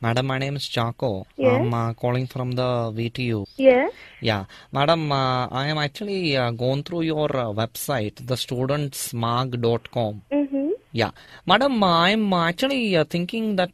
Madam, my name is Jaco. Yes. I'm uh, calling from the VTU. Yes. Yeah. Madam, uh, I am actually uh, going through your uh, website, thestudentsmag.com. Mm-hmm. Yeah. Madam, uh, I'm actually uh, thinking that,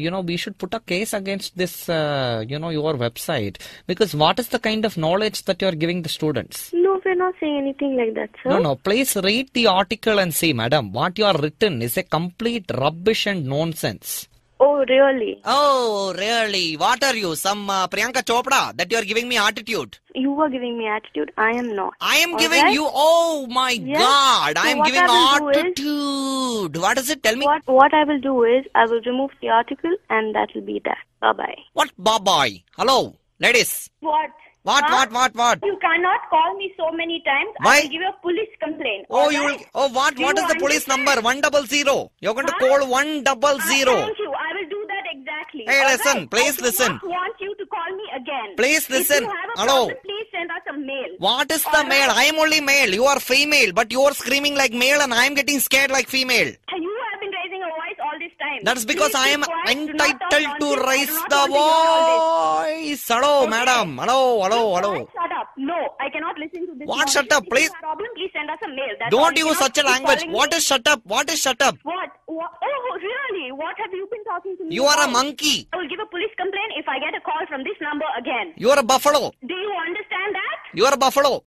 you know, we should put a case against this, you know, your website. Because what is the kind of knowledge that you're giving the students? No, we're not saying anything like that, sir. No, no. Please read the article and see, madam. What you are written is a complete rubbish and nonsense. Oh, really? Oh, really? What are you? Some uh, Priyanka Chopra that you are giving me attitude. You are giving me attitude. I am not. I am giving you. Oh my yes. God! I am giving I attitude. Is, what is it? Tell me. What What I will do is I will remove the article and that will be that. Bye bye. What bye bye? Hello, ladies. What? What, what, what, what? You cannot call me so many times. Why? I will give you a police complaint. Oh, right? you will. Oh, what, what is the police number? 100. You're going huh? to call 100 today. Hey, listen, right? please I listen. I want you to call me again. Please listen. Hello. Problem, please send us a mail. What is All the right? mail? I am only male. You are female, but you are screaming like male, and I am getting scared like female. Uh, you have been raising a voice all this time. That's because please I am entitled to raise the voice. Hello, okay. madam. Hello, hello, hello. Shut up. No, I cannot listen to this. What? Shut up, please. Problem, please send us a mail. That's Don't use such a language. What is shut up? What is shut up? What? What have you been talking to me? You are about? a monkey. I will give a police complaint if I get a call from this number again. You are a buffalo. Do you understand that? You are a buffalo.